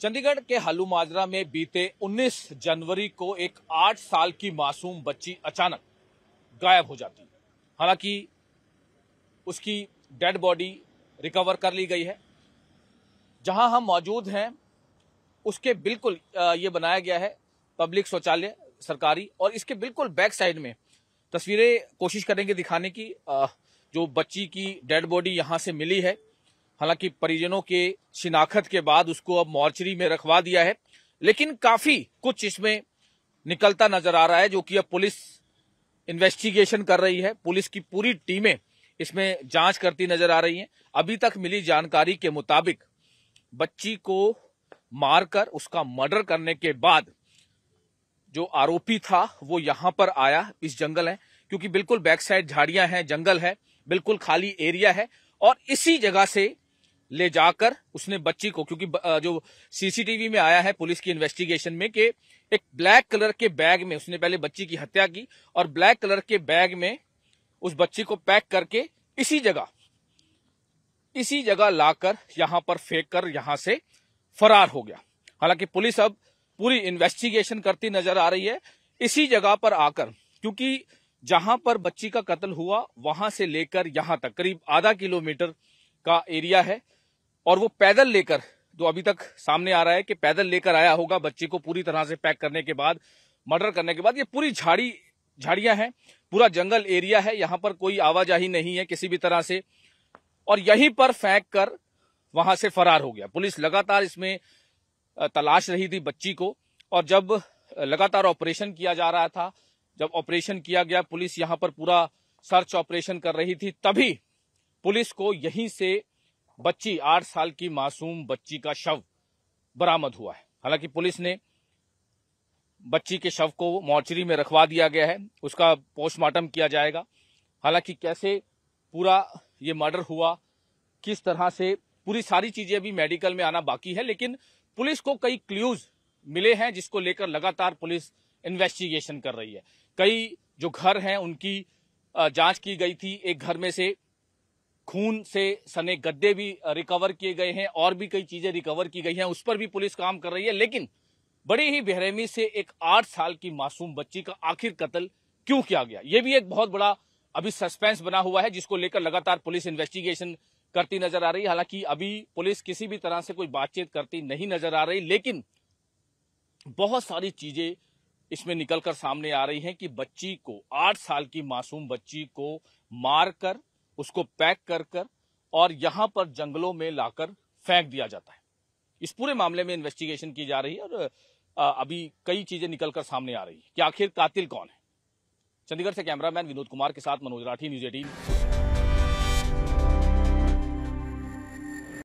चंडीगढ़ के हालू माजरा में बीते 19 जनवरी को एक 8 साल की मासूम बच्ची अचानक गायब हो जाती है हालांकि उसकी डेड बॉडी रिकवर कर ली गई है जहां हम मौजूद हैं उसके बिल्कुल ये बनाया गया है पब्लिक शौचालय सरकारी और इसके बिल्कुल बैक साइड में तस्वीरें कोशिश करेंगे दिखाने की जो बच्ची की डेड बॉडी यहाँ से मिली है हालांकि परिजनों के शिनाखत के बाद उसको अब मॉर्चरी में रखवा दिया है लेकिन काफी कुछ इसमें निकलता नजर आ रहा है जो कि अब पुलिस इन्वेस्टिगेशन कर रही है पुलिस की पूरी टीमें इसमें जांच करती नजर आ रही हैं अभी तक मिली जानकारी के मुताबिक बच्ची को मारकर उसका मर्डर करने के बाद जो आरोपी था वो यहां पर आया इस जंगल है क्योंकि बिल्कुल बैक साइड झाड़ियां हैं जंगल है बिल्कुल खाली एरिया है और इसी जगह से ले जाकर उसने बच्ची को क्योंकि जो सीसीटीवी में आया है पुलिस की इन्वेस्टिगेशन में कि एक ब्लैक कलर के बैग में उसने पहले बच्ची की हत्या की और ब्लैक कलर के बैग में उस बच्ची को पैक करके इसी जगह इसी जगह लाकर यहां पर फेंक कर यहां से फरार हो गया हालांकि पुलिस अब पूरी इन्वेस्टिगेशन करती नजर आ रही है इसी जगह पर आकर क्योंकि जहां पर बच्ची का कत्ल हुआ वहां से लेकर यहां तक करीब आधा किलोमीटर का एरिया है और वो पैदल लेकर जो अभी तक सामने आ रहा है कि पैदल लेकर आया होगा बच्चे को पूरी तरह से पैक करने के बाद मर्डर करने के बाद ये पूरी झाड़ी झाड़ियां हैं पूरा जंगल एरिया है यहां पर कोई आवाजाही नहीं है किसी भी तरह से और यहीं पर फेंक कर वहां से फरार हो गया पुलिस लगातार इसमें तलाश रही थी बच्ची को और जब लगातार ऑपरेशन किया जा रहा था जब ऑपरेशन किया गया पुलिस यहां पर पूरा सर्च ऑपरेशन कर रही थी तभी पुलिस को यहीं से बच्ची आठ साल की मासूम बच्ची का शव बरामद हुआ है हालांकि पुलिस ने बच्ची के शव को मॉर्चरी में रखवा दिया गया है उसका पोस्टमार्टम किया जाएगा हालांकि कैसे पूरा ये मर्डर हुआ किस तरह से पूरी सारी चीजें अभी मेडिकल में आना बाकी है लेकिन पुलिस को कई क्ल्यूज मिले हैं जिसको लेकर लगातार पुलिस इन्वेस्टिगेशन कर रही है कई जो घर हैं उनकी जांच की गई थी एक घर में से खून से सने गद्दे भी रिकवर किए गए हैं और भी कई चीजें रिकवर की गई हैं उस पर भी पुलिस काम कर रही है लेकिन बड़ी ही बेहमी से एक आठ साल की मासूम बच्ची का आखिर कत्ल क्यों किया गया ये भी एक बहुत बड़ा अभी सस्पेंस बना हुआ है जिसको लेकर लगातार पुलिस इन्वेस्टिगेशन करती नजर आ रही है हालांकि अभी पुलिस किसी भी तरह से कोई बातचीत करती नहीं नजर आ रही लेकिन बहुत सारी चीजें इसमें निकलकर सामने आ रही हैं कि बच्ची को आठ साल की मासूम बच्ची को मारकर उसको पैक कर कर और यहां पर जंगलों में लाकर फेंक दिया जाता है इस पूरे मामले में इन्वेस्टिगेशन की जा रही है और अभी कई चीजें निकलकर सामने आ रही है कि आखिर कातिल कौन है चंडीगढ़ से कैमरामैन विनोद कुमार के साथ मनोज राठी न्यूज एटीन